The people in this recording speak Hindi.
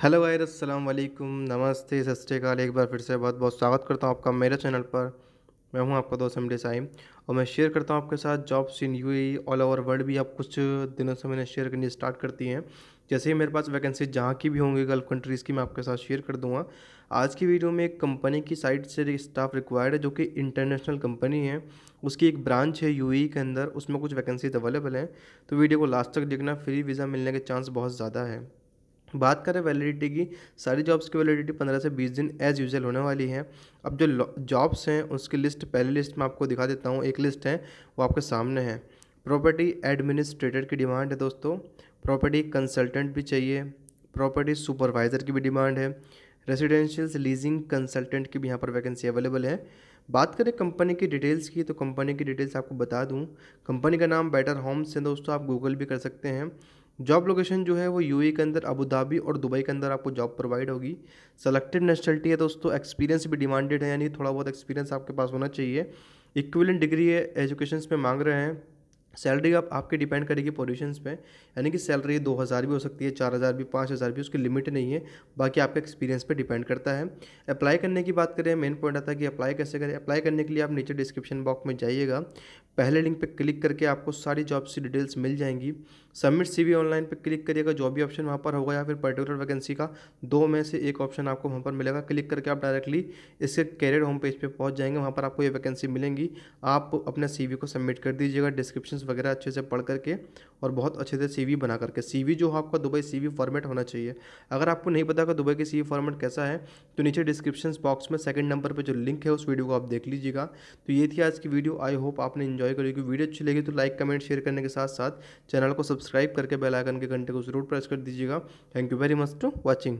हेलो भाई असलम नमस्ते सत एक बार फिर से बहुत बहुत स्वागत करता हूँ आपका मेरे चैनल पर मैं हूं आपका दोस्त एमडी साई और मैं शेयर करता हूं आपके साथ jobs in you all over world भी आप कुछ दिनों से मैंने शेयर करनी स्टार्ट करती हैं जैसे ही मेरे पास वैकेंसी जहाँ की भी होंगी गल्फ कंट्रीज़ की मैं आपके साथ शेयर कर दूंगा आज की वीडियो में एक कंपनी की साइट से स्टाफ रिक्वायर्ड है जो कि इंटरनेशनल कंपनी है उसकी एक ब्रांच है यू e के अंदर उसमें कुछ वैकेंसीज अवेलेबल हैं तो वीडियो को लास्ट तक देखना फ्री वीज़ा मिलने के चांस बहुत ज़्यादा है बात करें वैलिडिटी की सारी जॉब्स की वैलिडिटी पंद्रह से बीस दिन एज यूजल होने वाली है अब जो जॉब्स हैं उसकी लिस्ट पहली लिस्ट मैं आपको दिखा देता हूँ एक लिस्ट है वो आपके सामने है प्रॉपर्टी एडमिनिस्ट्रेटर की डिमांड है दोस्तों प्रॉपर्टी कंसल्टेंट भी चाहिए प्रॉपर्टी सुपरवाइज़र की भी डिमांड है रेजिडेंशियल लीजिंग कंसल्टेंट की भी यहाँ पर वैकेंसी अवेलेबल है बात करें कंपनी की डिटेल्स की तो कंपनी की डिटेल्स आपको बता दूँ कंपनी का नाम बेटर होम्स है दोस्तों आप गूगल भी कर सकते हैं जॉब लोकेशन जो है वो यू के अंदर अबू धाबी और दुबई के अंदर आपको जॉब प्रोवाइड होगी सेलेक्टेड नेशनलिटी है दोस्तों एक्सपीरियंस भी डिमांडेड है यानी थोड़ा बहुत एक्सपीरियंस आपके पास होना चाहिए इक्विलेंट डिग्री है एजुकेशन में मांग रहे हैं सैलरी आप आपके डिपेंड करेगी पोजिशन पे यानी कि सैलरी दो हज़ार भी हो सकती है चार हज़ार भी पाँच हज़ार भी उसकी लिमिट नहीं है बाकी आपके एक्सपीरियंस पे डिपेंड करता है अप्लाई करने की बात करें मेन पॉइंट आता है कि अप्लाई कैसे करें अप्लाई करने के लिए आप नीचे डिस्क्रिप्शन बॉक्स में जाइएगा पहले लिंक पे क्लिक करके आपको सारी जॉब की डिटेल्स मिल जाएंगी सबमिट सी ऑनलाइन पे क्लिक करिएगा जो भी ऑप्शन वहाँ पर होगा या फिर पर्टिकुलर वैकेंसी का दो में से एक ऑप्शन आपको वहाँ पर मिलेगा क्लिक करके आप डायरेक्टली इसके कैरियर होम पेज पे पहुँच जाएंगे वहाँ पर आपको ये वैकेंसी मिलेंगी आप अपने सी को सबमिट कर दीजिएगा डिस्क्रिप्शन वगैरह अच्छे से पढ़ करके और बहुत अच्छे से सीवी बना करके सीवी जो है आपका दुबई सीवी फॉर्मेट होना चाहिए अगर आपको नहीं पता कि दुबई के सीवी फॉर्मेट कैसा है तो नीचे डिस्क्रिप्शन बॉक्स में सेकंड नंबर पर जो लिंक है उस वीडियो को आप देख लीजिएगा तो ये थी आज की वीडियो आई होप आपने इन्जॉय करी क्योंकि वीडियो अच्छी लगी तो लाइक कमेंट शेयर करने के साथ साथ चैनल को सब्सक्राइब करके बेलाइकन के घंटे को जरूर प्रेस कर दीजिएगा thank you very much to watching